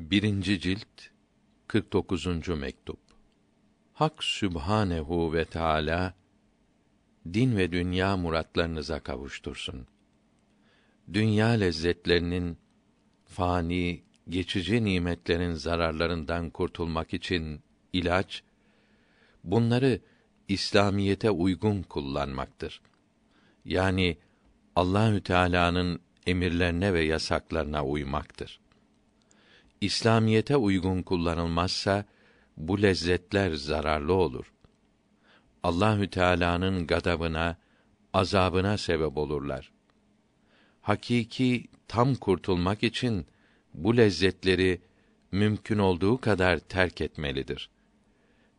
Birinci cilt 49. mektup. Hak Sübhanehu ve Teala din ve dünya muratlarınıza kavuştursun. Dünya lezzetlerinin fani, geçici nimetlerin zararlarından kurtulmak için ilaç bunları İslamiyete uygun kullanmaktır. Yani Allahü Teala'nın emirlerine ve yasaklarına uymaktır. İslamiyete uygun kullanılmazsa bu lezzetler zararlı olur. Allahü Teala'nın gadabına, azabına sebep olurlar. Hakiki tam kurtulmak için bu lezzetleri mümkün olduğu kadar terk etmelidir.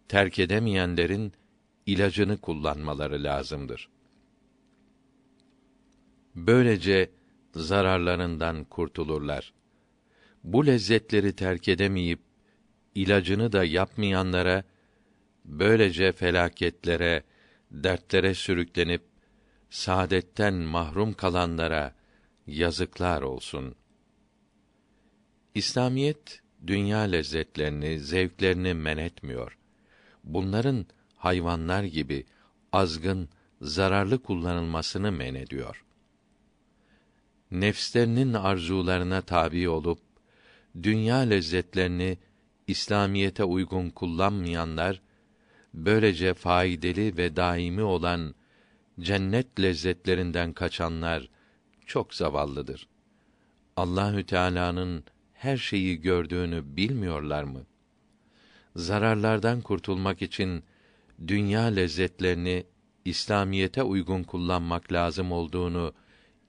Terk edemeyenlerin ilacını kullanmaları lazımdır. Böylece zararlarından kurtulurlar bu lezzetleri terk edemeyip ilacını da yapmayanlara böylece felaketlere, dertlere sürüklenip saadetten mahrum kalanlara yazıklar olsun. İslamiyet dünya lezzetlerini, zevklerini men etmiyor. Bunların hayvanlar gibi azgın, zararlı kullanılmasını men ediyor. Nefslerinin arzularına tabi olup dünya lezzetlerini İslamiyete uygun kullanmayanlar böylece faydalı ve daimi olan cennet lezzetlerinden kaçanlar çok zavallıdır. Allahü Teala'nın her şeyi gördüğünü bilmiyorlar mı? Zararlardan kurtulmak için dünya lezzetlerini İslamiyete uygun kullanmak lazım olduğunu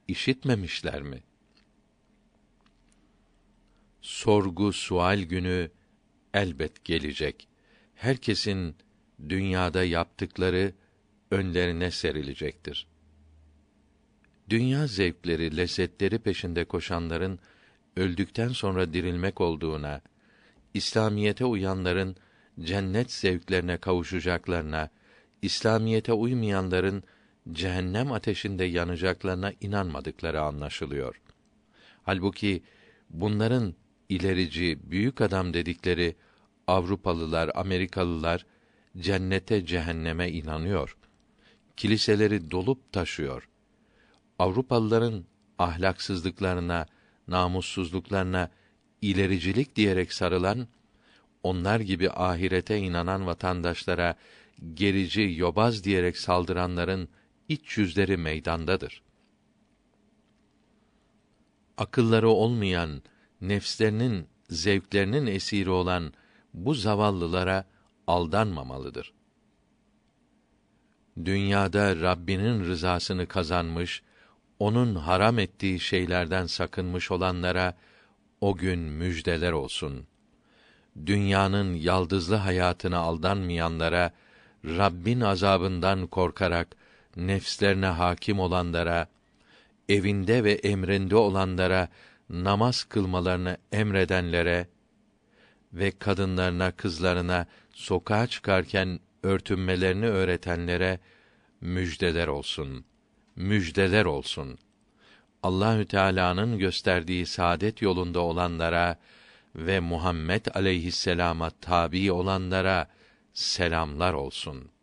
işitmemişler mi? sorgu sual günü elbet gelecek. Herkesin dünyada yaptıkları önlerine serilecektir. Dünya zevkleri, lezzetleri peşinde koşanların öldükten sonra dirilmek olduğuna, İslamiyete uyanların cennet zevklerine kavuşacaklarına, İslamiyete uymayanların cehennem ateşinde yanacaklarına inanmadıkları anlaşılıyor. Halbuki bunların ilerici, büyük adam dedikleri Avrupalılar, Amerikalılar cennete, cehenneme inanıyor. Kiliseleri dolup taşıyor. Avrupalıların ahlaksızlıklarına, namussuzluklarına ilericilik diyerek sarılan onlar gibi ahirete inanan vatandaşlara gerici, yobaz diyerek saldıranların iç yüzleri meydandadır. Akılları olmayan, nefslerinin zevklerinin esiri olan bu zavallılara aldanmamalıdır. Dünyada Rabbinin rızasını kazanmış, onun haram ettiği şeylerden sakınmış olanlara o gün müjdeler olsun. Dünyanın yaldızlı hayatına aldanmayanlara, Rabbin azabından korkarak nefslerine hakim olanlara, evinde ve emrinde olanlara namaz kılmalarını emredenlere ve kadınlarına, kızlarına sokağa çıkarken örtünmelerini öğretenlere müjdeler olsun. Müjdeler olsun. Allahü Teala'nın gösterdiği saadet yolunda olanlara ve Muhammed aleyhisselama tabi olanlara selamlar olsun.''